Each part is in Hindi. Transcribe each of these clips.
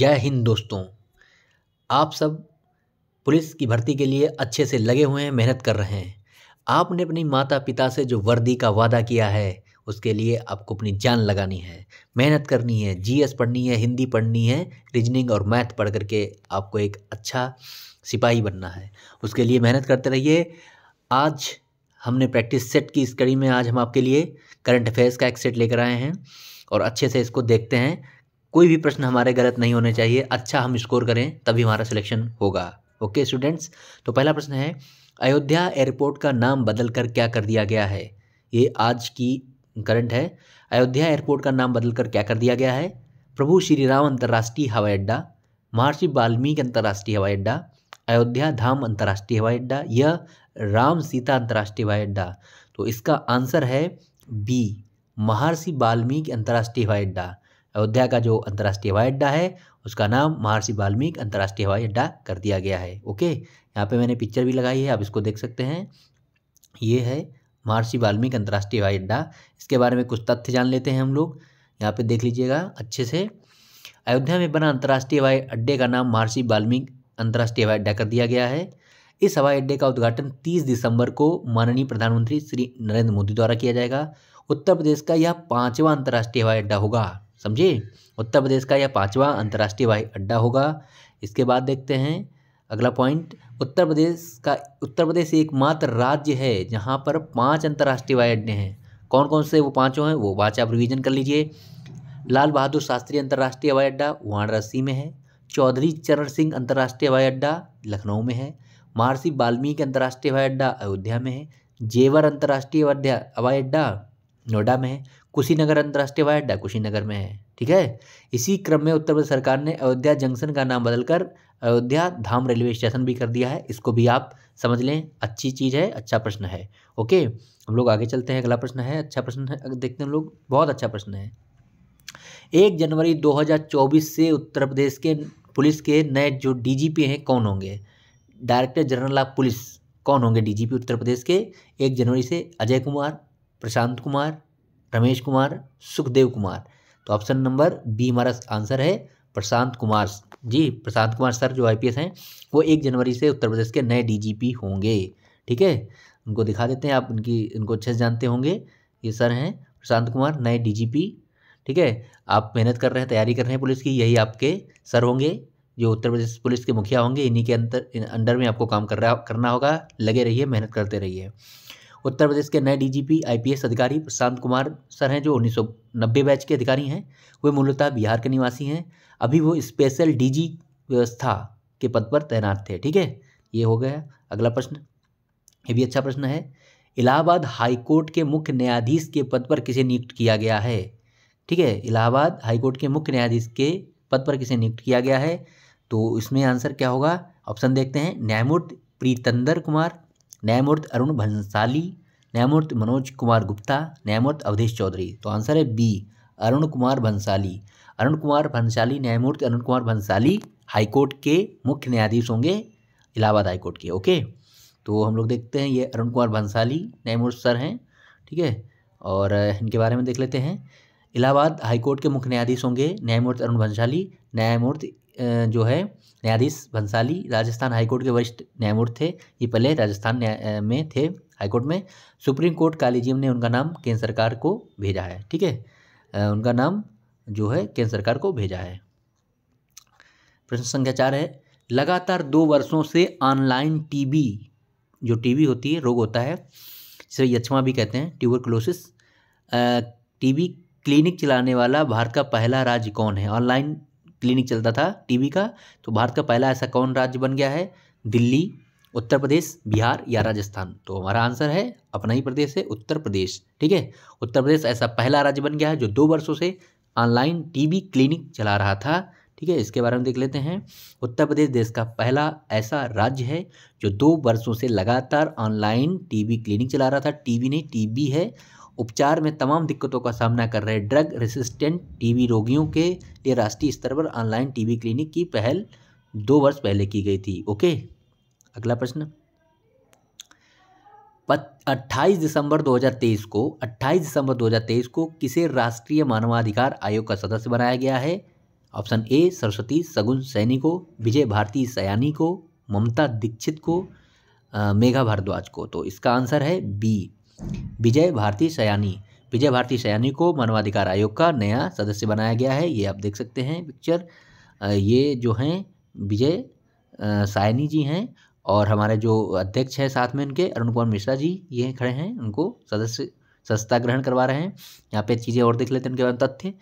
जय हिंद दोस्तों आप सब पुलिस की भर्ती के लिए अच्छे से लगे हुए हैं मेहनत कर रहे हैं आपने अपनी माता पिता से जो वर्दी का वादा किया है उसके लिए आपको अपनी जान लगानी है मेहनत करनी है जीएस पढ़नी है हिंदी पढ़नी है रीजनिंग और मैथ पढ़ करके आपको एक अच्छा सिपाही बनना है उसके लिए मेहनत करते रहिए आज हमने प्रैक्टिस सेट की इस कड़ी में आज हम आपके लिए करंट अफेयर्स का एक सेट लेकर आए हैं और अच्छे से इसको देखते हैं कोई भी प्रश्न हमारे गलत नहीं होने चाहिए अच्छा हम स्कोर करें तभी हमारा सिलेक्शन होगा ओके स्टूडेंट्स तो पहला प्रश्न है अयोध्या एयरपोर्ट का नाम बदल कर क्या कर दिया गया है ये आज की करंट है अयोध्या एयरपोर्ट का नाम बदल कर क्या कर दिया गया है प्रभु श्री राम अंतर्राष्ट्रीय हवाई अड्डा महर्षि वाल्मीकि अंतर्राष्ट्रीय हवाई अड्डा अयोध्या धाम अंतर्राष्ट्रीय हवाई अड्डा या राम सीता अंतर्राष्ट्रीय हवाई अड्डा तो इसका आंसर है बी महर्षि वाल्मीकि अंतर्राष्ट्रीय हवाई अड्डा अयोध्या का जो अंतर्राष्ट्रीय हवाई अड्डा है उसका नाम महर्षि वाल्मीकि अंतर्राष्ट्रीय हवाई अड्डा कर दिया गया है ओके यहाँ पे मैंने पिक्चर भी लगाई है आप इसको देख सकते हैं ये है महर्षि वाल्मीकि अंतर्राष्ट्रीय हवाई अड्डा इसके बारे में कुछ तथ्य जान लेते हैं हम लोग यहाँ पे देख लीजिएगा अच्छे से अयोध्या में बना अंतर्राष्ट्रीय हवाई अड्डे का नाम महर्षि वाल्मीकि अंतर्राष्ट्रीय हवाई अड्डा कर दिया गया है इस हवाई अड्डे का उद्घाटन 30 दिसंबर को माननीय प्रधानमंत्री श्री नरेंद्र मोदी द्वारा किया जाएगा उत्तर प्रदेश का यह पांचवा अंतर्राष्ट्रीय हवाई अड्डा होगा समझे उत्तर प्रदेश का यह पांचवा अंतर्राष्ट्रीय हवाई अड्डा होगा इसके बाद देखते हैं अगला पॉइंट उत्तर प्रदेश का उत्तर प्रदेश एकमात्र राज्य है जहाँ पर पाँच अंतर्राष्ट्रीय हवाई अड्डे हैं कौन कौन से वो पाँचों हैं वो पाँच आप रिविजन कर लीजिए लाल बहादुर शास्त्री अंतर्राष्ट्रीय हवाई अड्डा वाराणसी में है चौधरी चरण सिंह अंतर्राष्ट्रीय हवाई अड्डा लखनऊ में है महर्षि वाल्मीकि अंतर्राष्ट्रीय हवाई अड्डा अयोध्या में है जेवर अंतर्राष्ट्रीय हवाई अड्डा नोएडा में है कुशीनगर अंतर्राष्ट्रीय हवाई अड्डा कुशीनगर में है ठीक है इसी क्रम में उत्तर प्रदेश सरकार ने अयोध्या जंक्शन का नाम बदलकर अयोध्या धाम रेलवे स्टेशन भी कर दिया है इसको भी आप समझ लें अच्छी चीज़ है अच्छा प्रश्न है ओके हम लोग आगे चलते हैं अगला प्रश्न है अच्छा प्रश्न है देखते हैं लोग बहुत अच्छा प्रश्न है एक जनवरी दो से उत्तर प्रदेश के पुलिस के नए जो डी हैं कौन होंगे डायरेक्टर जनरल ऑफ पुलिस कौन होंगे डीजीपी उत्तर प्रदेश के एक जनवरी से अजय कुमार प्रशांत कुमार रमेश कुमार सुखदेव कुमार तो ऑप्शन नंबर बी हमारा आंसर है प्रशांत कुमार जी प्रशांत कुमार सर जो आईपीएस हैं वो एक जनवरी से उत्तर प्रदेश के नए डीजीपी होंगे ठीक है उनको दिखा देते हैं आप उनकी इनको अच्छे से जानते होंगे ये सर हैं प्रशांत कुमार नए डीजीपी ठीक है आप मेहनत कर रहे हैं तैयारी कर रहे हैं पुलिस की यही आपके सर होंगे जो उत्तर प्रदेश पुलिस के मुखिया होंगे इन्हीं के अंतर अंडर में आपको काम कर रहा करना होगा लगे रहिए मेहनत करते रहिए उत्तर प्रदेश के नए डीजीपी आईपीएस अधिकारी प्रशांत कुमार सर हैं जो 1990 बैच के अधिकारी हैं वे मूलतः बिहार के निवासी हैं अभी वो स्पेशल डीजी व्यवस्था के पद पर तैनात थे ठीक है ये हो गया अगला प्रश्न ये भी अच्छा प्रश्न है इलाहाबाद हाईकोर्ट के मुख्य न्यायाधीश के पद पर किसे नियुक्त किया गया है ठीक है इलाहाबाद हाईकोर्ट के मुख्य न्यायाधीश के पद पर किसे नियुक्त किया गया है तो इसमें आंसर क्या होगा ऑप्शन देखते हैं न्यायमूर्ति प्रीतंदर कुमार न्यायमूर्ति अरुण भंसाली न्यायमूर्ति मनोज कुमार गुप्ता न्यायमूर्ति अवधेश चौधरी तो आंसर है बी अरुण कुमार भंसाली अरुण कुमार भंसाली न्यायमूर्ति अरुण कुमार भंसाली हाईकोर्ट के मुख्य न्यायाधीश होंगे इलाहाबाद हाईकोर्ट के ओके तो हम लोग देखते हैं ये अरुण कुमार भंसाली न्यायमूर्ति सर हैं ठीक है और इनके बारे में देख लेते हैं इलाहाबाद हाईकोर्ट के मुख्य न्यायाधीश होंगे न्यायमूर्ति अरुण भंसाली न्यायमूर्ति जो है न्यायाधीश भंसाली राजस्थान हाईकोर्ट के वरिष्ठ न्यायमूर्ति थे ये पहले राजस्थान में थे हाईकोर्ट में सुप्रीम कोर्ट कालीजियम ने उनका नाम केंद्र सरकार को भेजा है ठीक है उनका नाम जो है केंद्र सरकार को भेजा है प्रश्न संख्या चार है लगातार दो वर्षों से ऑनलाइन टीबी जो टीबी होती है रोग होता है जिसे यक्षमा भी कहते हैं ट्यूबरक्लोसिस टीबी क्लिनिक चलाने वाला भारत का पहला राज्य कौन है ऑनलाइन क्लिनिक चलता था टीबी का तो भारत का पहला ऐसा कौन राज्य बन गया है दिल्ली उत्तर प्रदेश बिहार या राजस्थान तो हमारा आंसर है अपना ही प्रदेश है उत्तर प्रदेश ठीक है उत्तर प्रदेश ऐसा पहला राज्य बन गया है जो दो वर्षों से ऑनलाइन टीबी क्लिनिक चला रहा था ठीक है इसके बारे में देख लेते हैं उत्तर प्रदेश देश का पहला ऐसा राज्य है जो दो वर्षों से लगातार ऑनलाइन टीबी क्लिनिक चला रहा था टीबी नहीं टीबी है उपचार में तमाम दिक्कतों का सामना कर रहे ड्रग रेसिस्टेंट टीबी रोगियों के लिए राष्ट्रीय स्तर पर ऑनलाइन टीबी क्लिनिक की पहल दो वर्ष पहले की गई थी ओके अगला प्रश्न अट्ठाईस दिसंबर 2023 को 28 दिसंबर 2023 को किसे राष्ट्रीय मानवाधिकार आयोग का सदस्य बनाया गया है ऑप्शन ए सरस्वती सगुन सैनी को विजय भारती सयानी को ममता दीक्षित को मेघा भारद्वाज को तो इसका आंसर है बी विजय भारती सयानी विजय भारती सयानी को मानवाधिकार आयोग का नया सदस्य बनाया गया है ये आप देख सकते हैं पिक्चर ये जो हैं विजय सायनी जी हैं और हमारे जो अध्यक्ष हैं साथ में उनके अरुण कुमार मिश्रा जी ये खड़े हैं उनको सदस्य सस्ता ग्रहण करवा रहे हैं यहाँ पे चीज़ें और देख लेते हैं उनके बारे तथ्य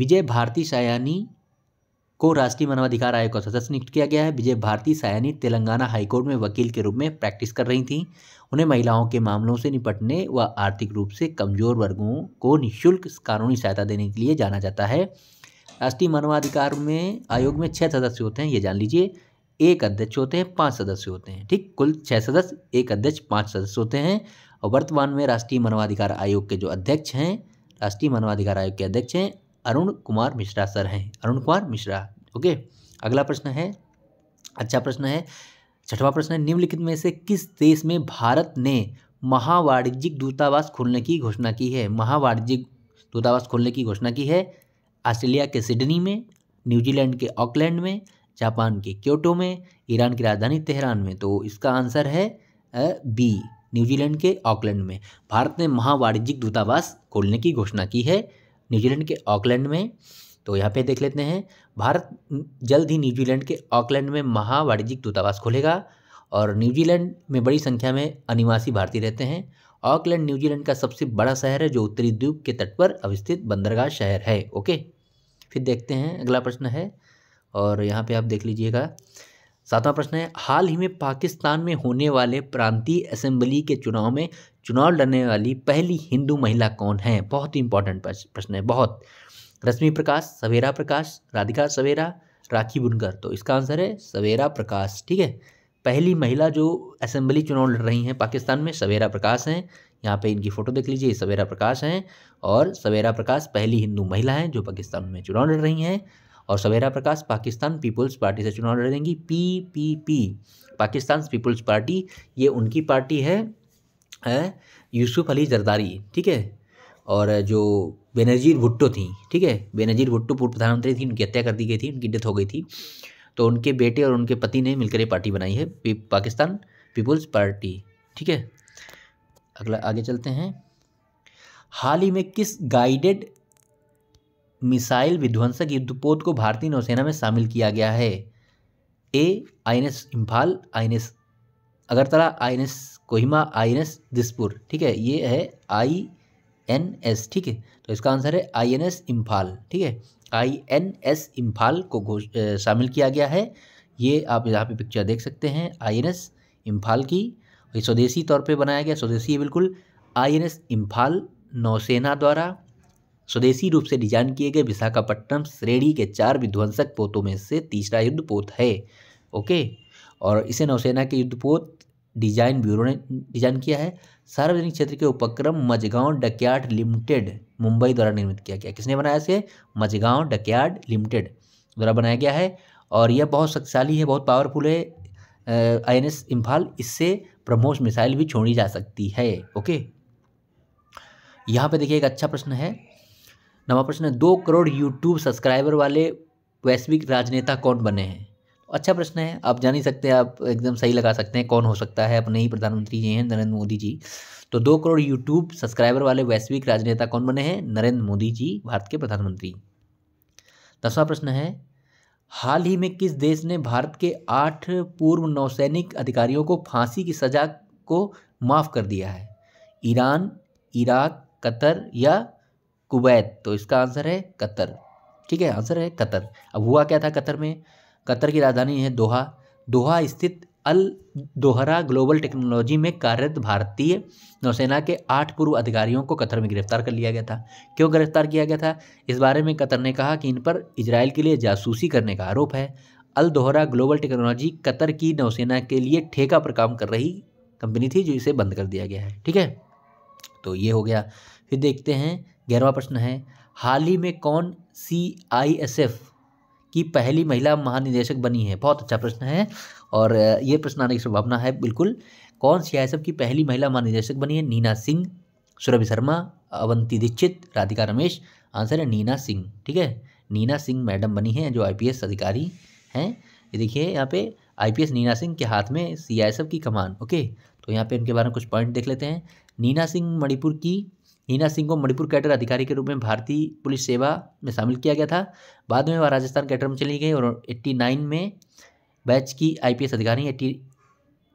विजय भारती सायानी को राष्ट्रीय मानवाधिकार आयोग का सदस्य नियुक्त किया गया है विजय भारती सायानी तेलंगाना हाईकोर्ट में वकील के रूप में प्रैक्टिस कर रही थी उन्हें महिलाओं के मामलों से निपटने व आर्थिक रूप से कमजोर वर्गों को निःशुल्क कानूनी सहायता देने के लिए जाना जाता है राष्ट्रीय मानवाधिकार में आयोग में छः सदस्य होते हैं ये जान लीजिए एक अध्यक्ष होते हैं पाँच सदस्य होते हैं ठीक कुल छः सदस्य एक अध्यक्ष पाँच सदस्य होते हैं और वर्तमान में राष्ट्रीय मानवाधिकार आयोग के जो अध्यक्ष हैं राष्ट्रीय मानवाधिकार आयोग के अध्यक्ष हैं अरुण कुमार मिश्रा सर हैं अरुण कुमार मिश्रा ओके अगला प्रश्न है अच्छा प्रश्न है छठवां प्रश्न है निम्नलिखित में से किस देश में भारत ने महावाणिज्यिक दूतावास खोलने की घोषणा की है महावाणिज्यिक दूतावास खोलने की घोषणा की है ऑस्ट्रेलिया के सिडनी में न्यूजीलैंड के ऑकलैंड में जापान के क्योटो में ईरान की राजधानी तेहरान में तो इसका आंसर है बी न्यूजीलैंड के ऑकलैंड में भारत ने महावाणिज्यिक दूतावास खोलने की घोषणा की है न्यूजीलैंड के ऑकलैंड में तो यहाँ पे देख लेते हैं भारत जल्द ही न्यूजीलैंड के ऑकलैंड में महावाणिज्यिक दूतावास खोलेगा और न्यूजीलैंड में बड़ी संख्या में अनिवासी भारतीय रहते हैं ऑकलैंड न्यूजीलैंड का सबसे बड़ा शहर है जो उत्तरी द्वीप के तट पर अवस्थित बंदरगाह शहर है ओके फिर देखते हैं अगला प्रश्न है और यहाँ पे आप देख लीजिएगा सातवां प्रश्न है हाल ही में पाकिस्तान में होने वाले प्रांतीय असेंबली के चुनाव में चुनाव लड़ने वाली पहली हिंदू महिला कौन है बहुत ही इंपॉर्टेंट प्रश्न है बहुत रश्मि प्रकाश सवेरा प्रकाश राधिका सवेरा राखी बुनकर तो इसका आंसर है सवेरा प्रकाश ठीक है पहली महिला जो असेंबली चुनाव लड़ रही हैं पाकिस्तान में सवेरा प्रकाश हैं यहाँ पे इनकी फ़ोटो देख लीजिए सवेरा प्रकाश हैं और सवेरा प्रकाश पहली हिंदू महिला हैं जो पाकिस्तान में चुनाव लड़ रही हैं और सवेरा प्रकाश पाकिस्तान पीपल्स पार्टी से चुनाव लड़ेंगी P P P Pakistan Peoples Party ये उनकी पार्टी है, है यूसुफ अली जरदारी ठीक है और जो बेनजीर भुट्टो थी ठीक है बेनजीर भुट्टो पूर्व प्रधानमंत्री थी उनकी हत्या कर दी गई थी उनकी डेथ हो गई थी तो उनके बेटे और उनके पति ने मिलकर ये पार्टी बनाई है पाकिस्तान पीपुल्स पार्टी ठीक है अगला आगे चलते हैं हाल ही में किस गाइडेड मिसाइल विध्वंसक युद्धपोत को भारतीय नौसेना में शामिल किया गया है A I N S Imphal I N S Agartala I N S Kohima I N S Dispur ठीक है ये है आई एन एस ठीक है तो इसका आंसर है आई एन एस इम्फाल ठीक है आई एन एस इम्फाल को शामिल किया गया है ये आप यहाँ पे पिक्चर देख सकते हैं आई एन एस इम्फाल की ये स्वदेशी तौर पे बनाया गया स्वदेशी है बिल्कुल आई एन एस इम्फाल नौसेना द्वारा स्वदेशी रूप से डिजाइन किए गए विशाखापट्टनम श्रेणी के चार विध्वंसक पोतों में से तीसरा युद्ध पोत है ओके और इसे नौसेना के युद्धपोत डिजाइन ब्यूरो ने डिजाइन किया है सार्वजनिक क्षेत्र के उपक्रम मजगांव डकयार्ड लिमिटेड मुंबई द्वारा निर्मित किया गया किसने बनाया इसे मजगांव डकयार्ड लिमिटेड द्वारा बनाया गया है और यह बहुत शक्तिशाली है बहुत पावरफुल है आई एन एस इम्फाल इससे ब्रह्मोस मिसाइल भी छोड़ी जा सकती है ओके यहाँ पे देखिए एक अच्छा प्रश्न है नवा प्रश्न है दो करोड़ यूट्यूब सब्सक्राइबर वाले वैश्विक राजनेता कौन बने हैं अच्छा प्रश्न है आप जान ही सकते हैं आप एकदम सही लगा सकते हैं कौन हो सकता है अपने ही प्रधानमंत्री जी हैं नरेंद्र मोदी जी तो दो करोड़ यूट्यूब सब्सक्राइबर वाले वैश्विक राजनेता कौन बने हैं नरेंद्र मोदी जी भारत के प्रधानमंत्री दसवां प्रश्न है हाल ही में किस देश ने भारत के आठ पूर्व नौसैनिक अधिकारियों को फांसी की सजा को माफ़ कर दिया है ईरान इराक कतर या कुवैत तो इसका आंसर है कतर ठीक है आंसर है कतर अब हुआ क्या था कतर में कतर की राजधानी है दोहा दोहा स्थित अल दोहरा ग्लोबल टेक्नोलॉजी में कार्यरत भारतीय नौसेना के आठ पूर्व अधिकारियों को कतर में गिरफ्तार कर लिया गया था क्यों गिरफ्तार किया गया था इस बारे में कतर ने कहा कि इन पर इसराइल के लिए जासूसी करने का आरोप है अल दोहरा ग्लोबल टेक्नोलॉजी कतर की नौसेना के लिए ठेका पर काम कर रही कंपनी थी जो इसे बंद कर दिया गया है ठीक है तो ये हो गया फिर देखते हैं ग्यारहवा प्रश्न है हाल ही में कौन सी आई एस एफ की पहली महिला महानिदेशक बनी है बहुत अच्छा प्रश्न है और ये प्रश्न आने की संभावना है बिल्कुल कौन सी आई की पहली महिला महानिदेशक बनी है नीना सिंह सुरभि शर्मा अवंती दीक्षित राधिका रमेश आंसर है नीना सिंह ठीक है नीना सिंह मैडम बनी है जो आईपीएस अधिकारी हैं ये देखिए यहाँ पे आईपीएस नीना सिंह के हाथ में सीआईएसएफ की कमान ओके तो यहाँ पे उनके बारे में कुछ पॉइंट देख लेते हैं नीना सिंह मणिपुर की हीना सिंह को मणिपुर कैडर अधिकारी के रूप में भारतीय पुलिस सेवा में शामिल किया गया था बाद में वह राजस्थान कैडर में चली गई और एट्टी नाइन में बैच की आईपीएस अधिकारी एट्टी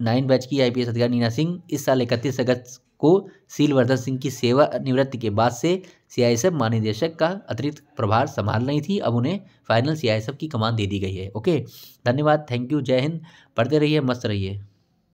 नाइन बैच की आईपीएस अधिकारी नीना सिंह इस साल इकतीस अगस्त को सीलवर्धन सिंह की सेवा निवृत्ति के बाद से सीआईएसएफ महानिदेशक का अतिरिक्त प्रभार संभाल रही थी अब उन्हें फाइनल सीआईएसएफ की कमान दे दी गई है ओके धन्यवाद थैंक यू जय हिंद पढ़ते रहिए मस्त रहिए